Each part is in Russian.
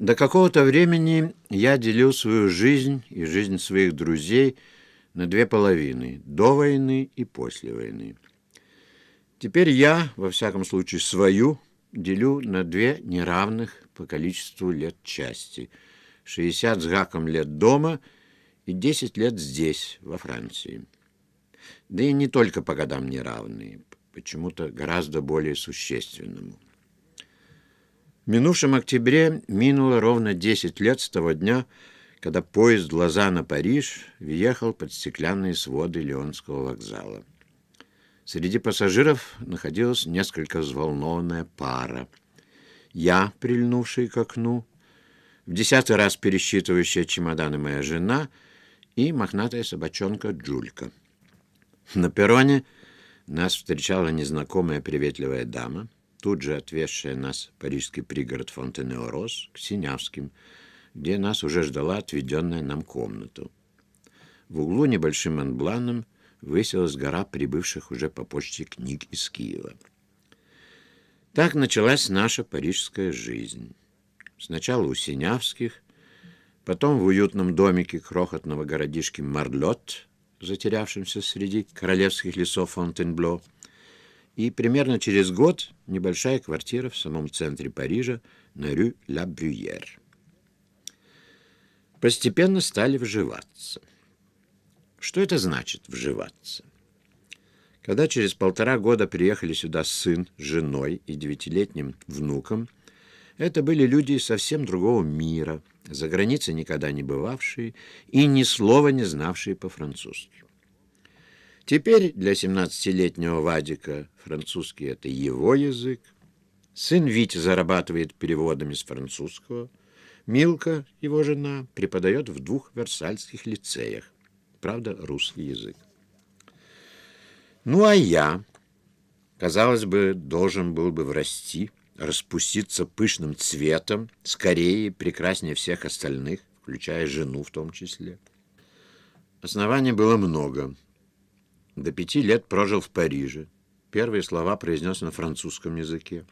До какого-то времени я делил свою жизнь и жизнь своих друзей на две половины – до войны и после войны. Теперь я, во всяком случае, свою делю на две неравных по количеству лет части – 60 с гаком лет дома и 10 лет здесь, во Франции. Да и не только по годам неравные, почему-то гораздо более существенному – минувшем октябре минуло ровно 10 лет с того дня, когда поезд Лозанна-Париж въехал под стеклянные своды Леонского вокзала. Среди пассажиров находилась несколько взволнованная пара. Я, прильнувший к окну, в десятый раз пересчитывающая чемоданы моя жена и мохнатая собачонка Джулька. На перроне нас встречала незнакомая приветливая дама — тут же отвезшая нас парижский пригород Фонтенео-Рос к Синявским, где нас уже ждала отведенная нам комната. В углу небольшим анбланом высилась гора прибывших уже по почте книг из Киева. Так началась наша парижская жизнь. Сначала у Синявских, потом в уютном домике крохотного городишки Марлет, затерявшемся среди королевских лесов Фонтенбло, и примерно через год небольшая квартира в самом центре Парижа на рю Ла Брюер. Постепенно стали вживаться. Что это значит «вживаться»? Когда через полтора года приехали сюда сын с женой и девятилетним внуком, это были люди совсем другого мира, за границей никогда не бывавшие и ни слова не знавшие по-французски. Теперь для 17-летнего Вадика французский — это его язык. Сын Витя зарабатывает переводами с французского. Милка, его жена, преподает в двух версальских лицеях. Правда, русский язык. Ну, а я, казалось бы, должен был бы врасти, распуститься пышным цветом, скорее, прекраснее всех остальных, включая жену в том числе. Оснований было много — до пяти лет прожил в Париже. Первые слова произнес на французском языке.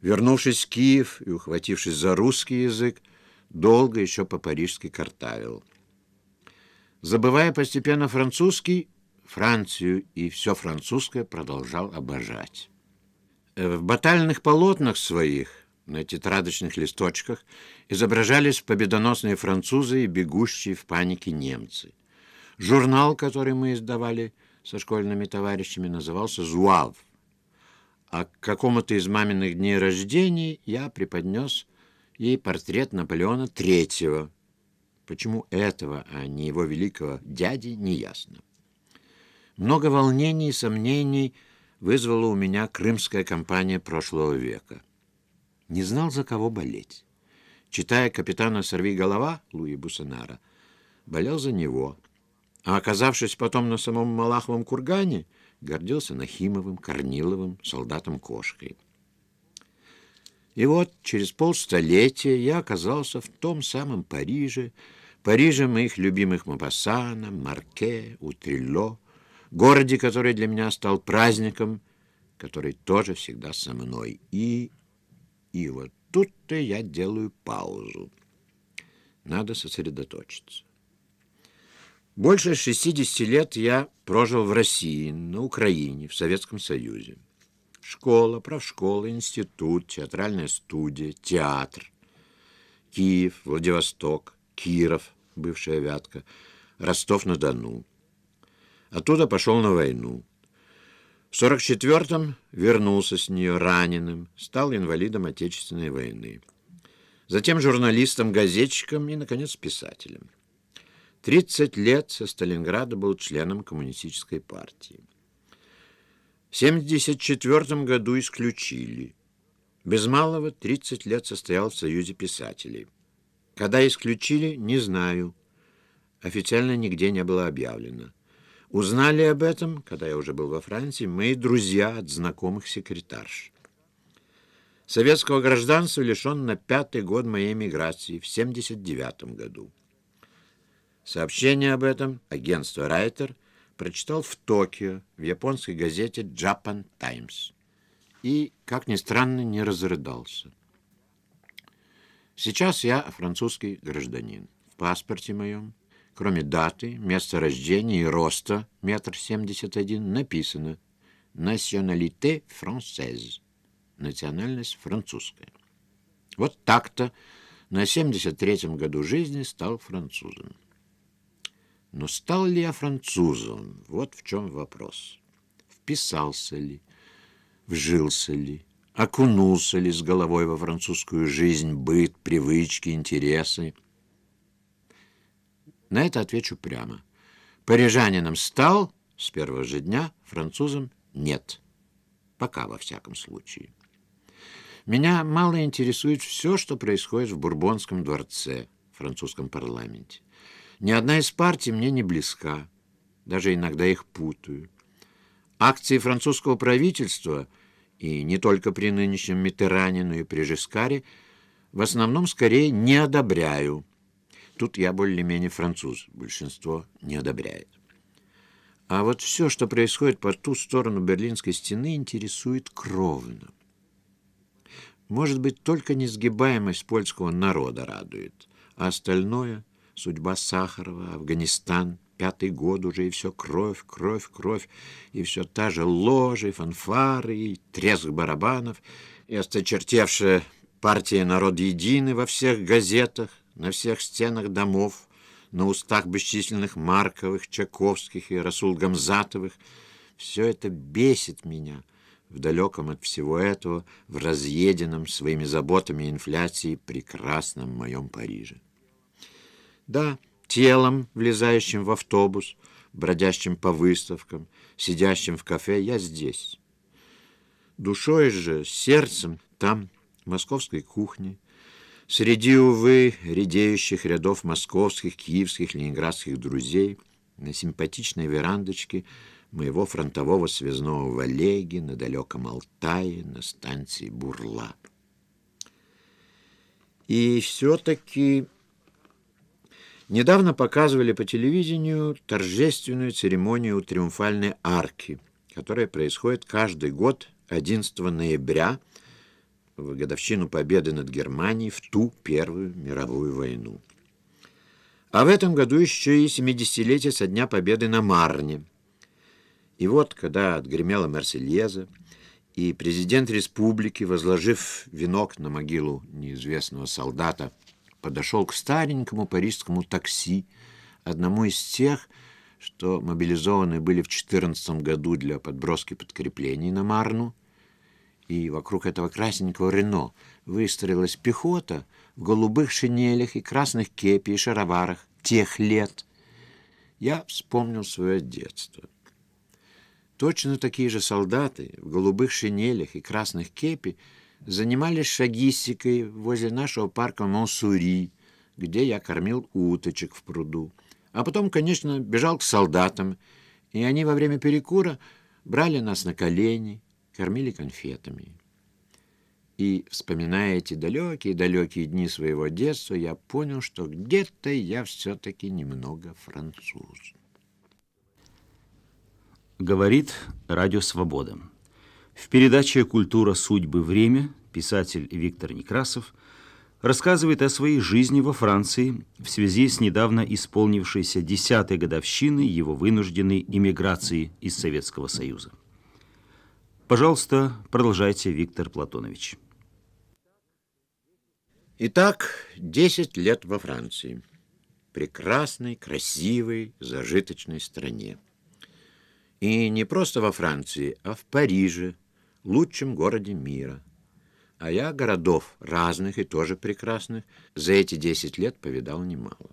Вернувшись в Киев и ухватившись за русский язык, долго еще по-парижски картавил. Забывая постепенно французский, Францию и все французское продолжал обожать. Э, в батальных полотнах своих на тетрадочных листочках изображались победоносные французы и бегущие в панике немцы. Журнал, который мы издавали – со школьными товарищами назывался «Зуав». А к какому-то из маминых дней рождения я преподнес ей портрет Наполеона III. Почему этого, а не его великого дяди, неясно. Много волнений и сомнений вызвала у меня крымская кампания прошлого века. Не знал, за кого болеть. Читая «Капитана сорви голова» Луи Бусенара, болел за него – а оказавшись потом на самом Малаховом кургане, гордился Нахимовым, Корниловым, солдатом-кошкой. И вот через полстолетия я оказался в том самом Париже, Париже моих любимых Мапассана, Марке, Утрилло, городе, который для меня стал праздником, который тоже всегда со мной. И, и вот тут-то я делаю паузу. Надо сосредоточиться. Больше 60 лет я прожил в России, на Украине, в Советском Союзе. Школа, правшкола, институт, театральная студия, театр. Киев, Владивосток, Киров, бывшая Вятка, Ростов-на-Дону. Оттуда пошел на войну. В 44-м вернулся с нее раненым, стал инвалидом Отечественной войны. Затем журналистом, газетчиком и, наконец, писателем. 30 лет со Сталинграда был членом коммунистической партии. В 1974 году исключили. Без малого 30 лет состоял в Союзе писателей. Когда исключили, не знаю. Официально нигде не было объявлено. Узнали об этом, когда я уже был во Франции, мои друзья от знакомых секретарш. Советского гражданства лишен на пятый год моей миграции в 1979 году. Сообщение об этом агентство Райтер прочитал в Токио в японской газете Japan Times и, как ни странно, не разрыдался. Сейчас я французский гражданин. В паспорте моем, кроме даты, места рождения и роста, метр семьдесят один, написано «Национalité française» — национальность французская. Вот так-то на 73-м году жизни стал французом. Но стал ли я французом? Вот в чем вопрос. Вписался ли? Вжился ли? Окунулся ли с головой во французскую жизнь, быт, привычки, интересы? На это отвечу прямо. Парижанином стал с первого же дня, французом нет. Пока, во всяком случае. Меня мало интересует все, что происходит в Бурбонском дворце, французском парламенте. Ни одна из партий мне не близка, даже иногда их путаю. Акции французского правительства, и не только при нынешнем Митеране, но и при Жескаре, в основном скорее не одобряю. Тут я более-менее француз, большинство не одобряет. А вот все, что происходит по ту сторону Берлинской стены, интересует кровно. Может быть, только несгибаемость польского народа радует, а остальное — Судьба Сахарова, Афганистан, пятый год уже, и все кровь, кровь, кровь, и все та же ложи, фанфары, и треск барабанов, и осточертевшая партия «Народ едины» во всех газетах, на всех стенах домов, на устах бесчисленных Марковых, Чаковских и Расул Гамзатовых. Все это бесит меня в далеком от всего этого, в разъеденном своими заботами и инфляцией прекрасном моем Париже. Да, телом, влезающим в автобус, бродящим по выставкам, сидящим в кафе, я здесь. Душой же, сердцем, там, в московской кухне, среди, увы, редеющих рядов московских, киевских, ленинградских друзей, на симпатичной верандочке моего фронтового связного в Олеге, на далеком Алтае, на станции Бурла. И все-таки Недавно показывали по телевидению торжественную церемонию Триумфальной арки, которая происходит каждый год 11 ноября в годовщину победы над Германией в ту Первую мировую войну. А в этом году еще и 70-летие со Дня Победы на Марне. И вот, когда отгремела Марсельеза, и президент республики, возложив венок на могилу неизвестного солдата, подошел к старенькому парижскому такси, одному из тех, что мобилизованы были в 14 году для подброски подкреплений на Марну, и вокруг этого красненького Рено выстроилась пехота в голубых шинелях и красных кепи и шароварах тех лет. Я вспомнил свое детство. Точно такие же солдаты в голубых шинелях и красных кепи занимались шагистикой возле нашего парка Монсури, где я кормил уточек в пруду. А потом, конечно, бежал к солдатам, и они во время перекура брали нас на колени, кормили конфетами. И, вспоминая эти далекие-далекие дни своего детства, я понял, что где-то я все-таки немного француз. Говорит Радио Свобода. В передаче «Культура. Судьбы. Время» писатель Виктор Некрасов, рассказывает о своей жизни во Франции в связи с недавно исполнившейся десятой годовщиной его вынужденной иммиграции из Советского Союза. Пожалуйста, продолжайте, Виктор Платонович. Итак, 10 лет во Франции. Прекрасной, красивой, зажиточной стране. И не просто во Франции, а в Париже, лучшем городе мира. А я городов разных и тоже прекрасных за эти десять лет повидал немало.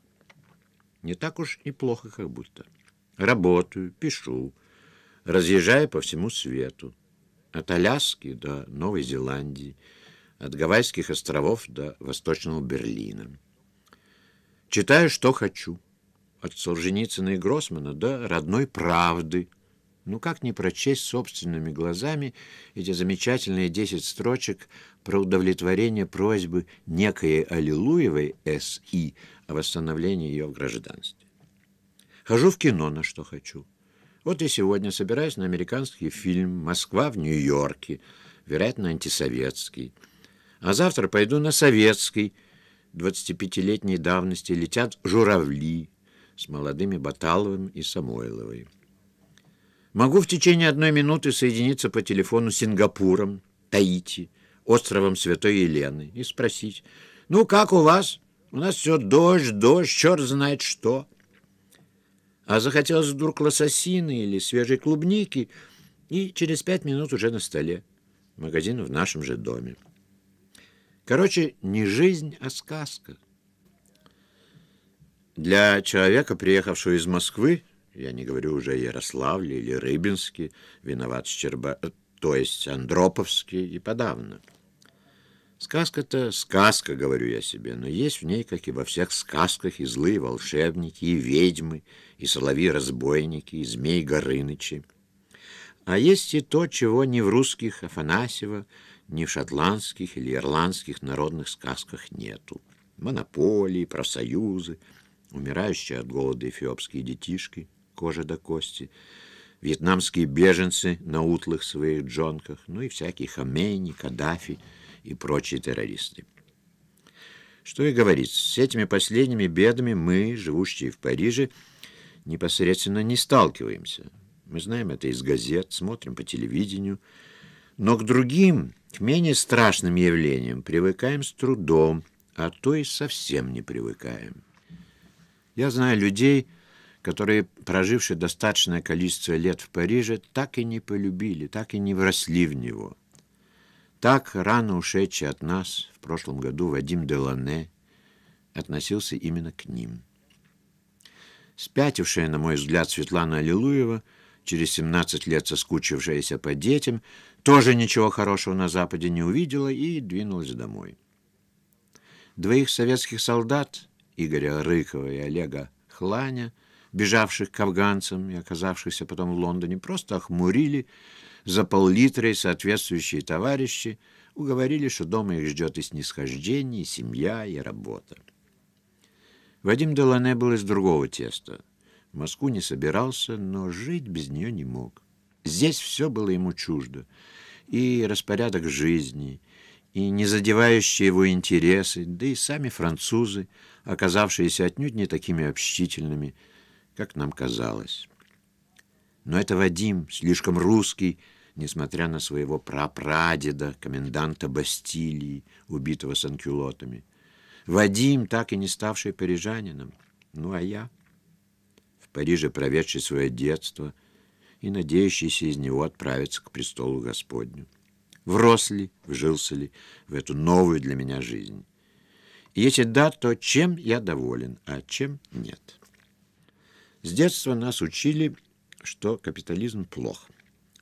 Не так уж и плохо как будто. Работаю, пишу, разъезжаю по всему свету. От Аляски до Новой Зеландии, от Гавайских островов до Восточного Берлина. Читаю, что хочу. От Солженицына и Гроссмана до родной правды – ну как не прочесть собственными глазами эти замечательные десять строчек про удовлетворение просьбы некой Аллилуевой С.И. о восстановлении ее в гражданстве? Хожу в кино на что хочу. Вот и сегодня собираюсь на американский фильм «Москва в Нью-Йорке», вероятно, антисоветский. А завтра пойду на советский, 25-летней давности «Летят журавли» с молодыми Баталовым и Самойловой. Могу в течение одной минуты соединиться по телефону с Сингапуром, Таити, островом Святой Елены и спросить, «Ну, как у вас? У нас все дождь, дождь, черт знает что». А захотелось вдруг лососины или свежей клубники, и через пять минут уже на столе. Магазин в нашем же доме. Короче, не жизнь, а сказка. Для человека, приехавшего из Москвы, я не говорю уже Ярославле или Рыбинске, виноват Щерба, э, то есть Андроповский и подавно. Сказка-то сказка, говорю я себе, но есть в ней, как и во всех сказках, и злые волшебники, и ведьмы, и соловьи-разбойники, и змей-горынычи. А есть и то, чего ни в русских Афанасьева, ни в шотландских или ирландских народных сказках нету. Монополии, профсоюзы, умирающие от голода эфиопские детишки — кожа до кости, вьетнамские беженцы на утлых своих джонках, ну и всякие Хамейни, Каддафи и прочие террористы. Что и говорить, с этими последними бедами мы, живущие в Париже, непосредственно не сталкиваемся. Мы знаем это из газет, смотрим по телевидению. Но к другим, к менее страшным явлениям привыкаем с трудом, а то и совсем не привыкаем. Я знаю людей, которые, прожившие достаточное количество лет в Париже, так и не полюбили, так и не вросли в него. Так рано ушедший от нас в прошлом году Вадим Делане относился именно к ним. Спятившая, на мой взгляд, Светлана Аллилуева, через 17 лет соскучившаяся по детям, тоже ничего хорошего на Западе не увидела и двинулась домой. Двоих советских солдат, Игоря Рыкова и Олега Хланя, бежавших к афганцам и оказавшихся потом в Лондоне, просто охмурили за пол-литрой соответствующие товарищи, уговорили, что дома их ждет и снисхождение, и семья, и работа. Вадим Делане был из другого теста. В Москву не собирался, но жить без нее не мог. Здесь все было ему чуждо. И распорядок жизни, и не задевающие его интересы, да и сами французы, оказавшиеся отнюдь не такими общительными, как нам казалось. Но это Вадим, слишком русский, несмотря на своего прапрадеда, коменданта Бастилии, убитого санкюлотами. Вадим, так и не ставший парижанином. Ну, а я, в Париже проведший свое детство и надеющийся из него отправиться к престолу Господню. Врос ли, вжился ли в эту новую для меня жизнь? И если да, то чем я доволен, а чем нет?» С детства нас учили, что капитализм плох,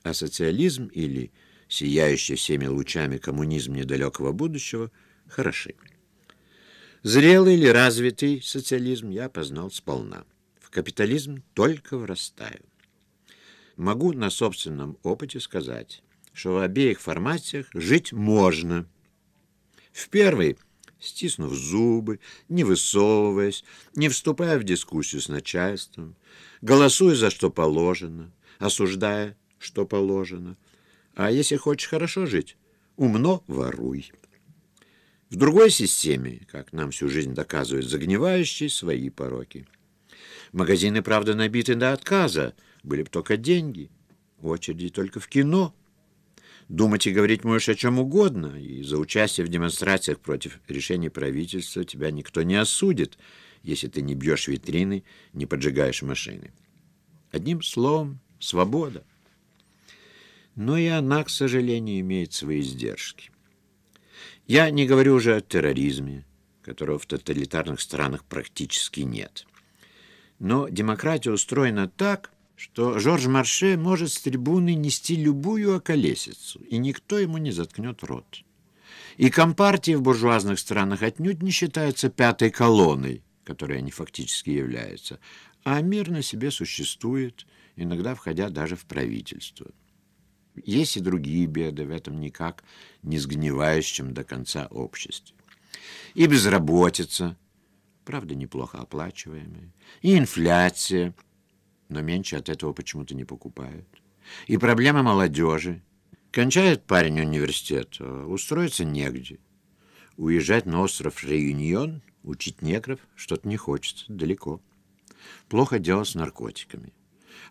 а социализм или сияющий всеми лучами коммунизм недалекого будущего хороши. Зрелый или развитый социализм я познал сполна. В капитализм только врастаю. Могу на собственном опыте сказать, что в обеих формациях жить можно. В первой – стиснув зубы, не высовываясь, не вступая в дискуссию с начальством, голосуя за что положено, осуждая, что положено. А если хочешь хорошо жить, умно воруй. В другой системе, как нам всю жизнь доказывают загнивающие, свои пороки. Магазины, правда, набиты до отказа, были бы только деньги, очереди только в кино – Думать и говорить можешь о чем угодно, и за участие в демонстрациях против решений правительства тебя никто не осудит, если ты не бьешь витрины, не поджигаешь машины. Одним словом, свобода. Но и она, к сожалению, имеет свои издержки. Я не говорю уже о терроризме, которого в тоталитарных странах практически нет. Но демократия устроена так, что Жорж Марше может с трибуны нести любую околесицу, и никто ему не заткнет рот. И компартии в буржуазных странах отнюдь не считаются пятой колонной, которой они фактически являются, а мирно себе существует, иногда входя даже в правительство. Есть и другие беды в этом никак не сгнивающем до конца обществе. И безработица, правда, неплохо оплачиваемая, и инфляция – но меньше от этого почему-то не покупают. И проблема молодежи. Кончает парень университет, а устроиться негде. Уезжать на остров Реюньон, учить негров, что-то не хочется, далеко. Плохо дело с наркотиками.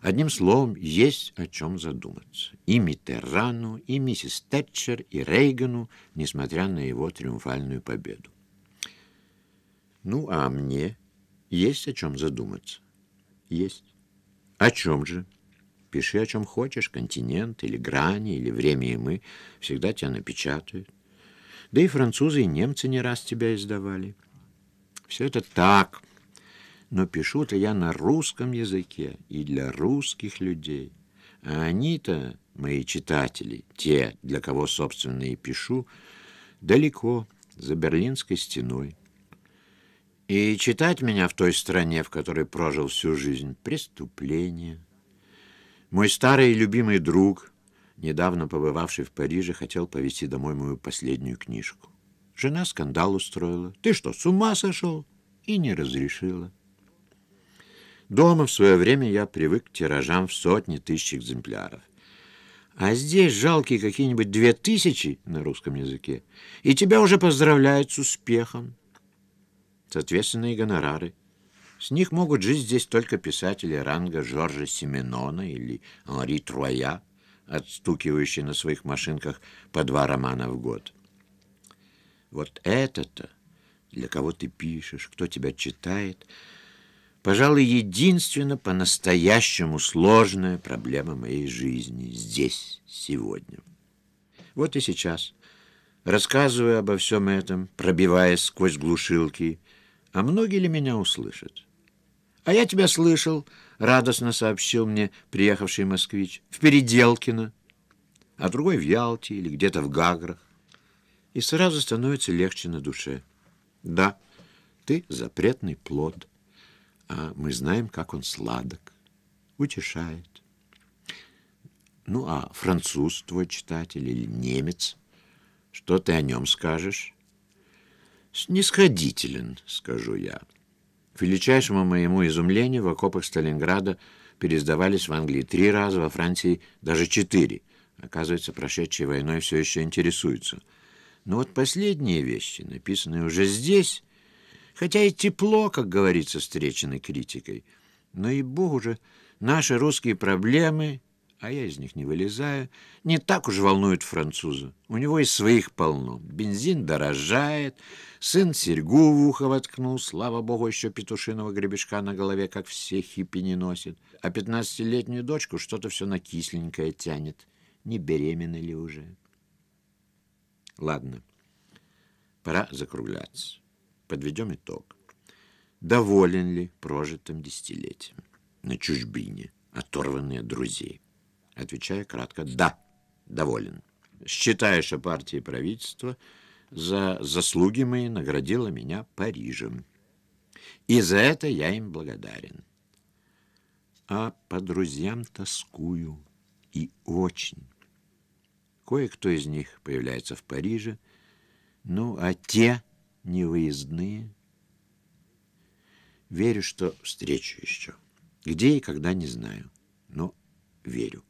Одним словом, есть о чем задуматься. И Митеррану, и миссис Тэтчер, и Рейгану, несмотря на его триумфальную победу. Ну, а мне есть о чем задуматься. Есть. О чем же? Пиши, о чем хочешь, континент или грани, или время и мы. Всегда тебя напечатают. Да и французы и немцы не раз тебя издавали. Все это так. Но пишу-то я на русском языке и для русских людей. А они-то, мои читатели, те, для кого, собственно, и пишу, далеко, за Берлинской стеной. И читать меня в той стране, в которой прожил всю жизнь, преступление. Мой старый и любимый друг, недавно побывавший в Париже, хотел повезти домой мою последнюю книжку. Жена скандал устроила. «Ты что, с ума сошел?» И не разрешила. Дома в свое время я привык к тиражам в сотни тысяч экземпляров. А здесь жалкие какие-нибудь две тысячи на русском языке, и тебя уже поздравляют с успехом соответственные гонорары. С них могут жить здесь только писатели ранга Жоржа Семенона или Анри Троя, отстукивающие на своих машинках по два романа в год. Вот это-то, для кого ты пишешь, кто тебя читает, пожалуй, единственно по-настоящему сложная проблема моей жизни здесь, сегодня. Вот и сейчас, рассказывая обо всем этом, пробиваясь сквозь глушилки, а многие ли меня услышат? А я тебя слышал, радостно сообщил мне приехавший москвич. В Переделкино, а другой в Ялте или где-то в Гаграх. И сразу становится легче на душе. Да, ты запретный плод, а мы знаем, как он сладок, утешает. Ну а француз твой читатель или немец, что ты о нем скажешь? снисходителен, скажу я. К величайшему моему изумлению в окопах Сталинграда пересдавались в Англии три раза, во Франции даже четыре. Оказывается, прошедшей войной все еще интересуются. Но вот последние вещи, написанные уже здесь, хотя и тепло, как говорится, встречены критикой, но и богу же наши русские проблемы а я из них не вылезаю, не так уж волнует француза. У него и своих полно. Бензин дорожает, сын серьгу в ухо воткнул, слава богу, еще петушиного гребешка на голове, как все хиппи не носит. А пятнадцатилетнюю дочку что-то все на кисленькое тянет. Не беременна ли уже? Ладно, пора закругляться. Подведем итог. Доволен ли прожитым десятилетием на чужбине, оторванные от друзей? Отвечая кратко «Да, доволен». считаешь о а партии и правительство за заслуги мои наградила меня Парижем. И за это я им благодарен. А по друзьям тоскую и очень. Кое-кто из них появляется в Париже, ну, а те невыездные. Верю, что встречу еще. Где и когда, не знаю, но верю.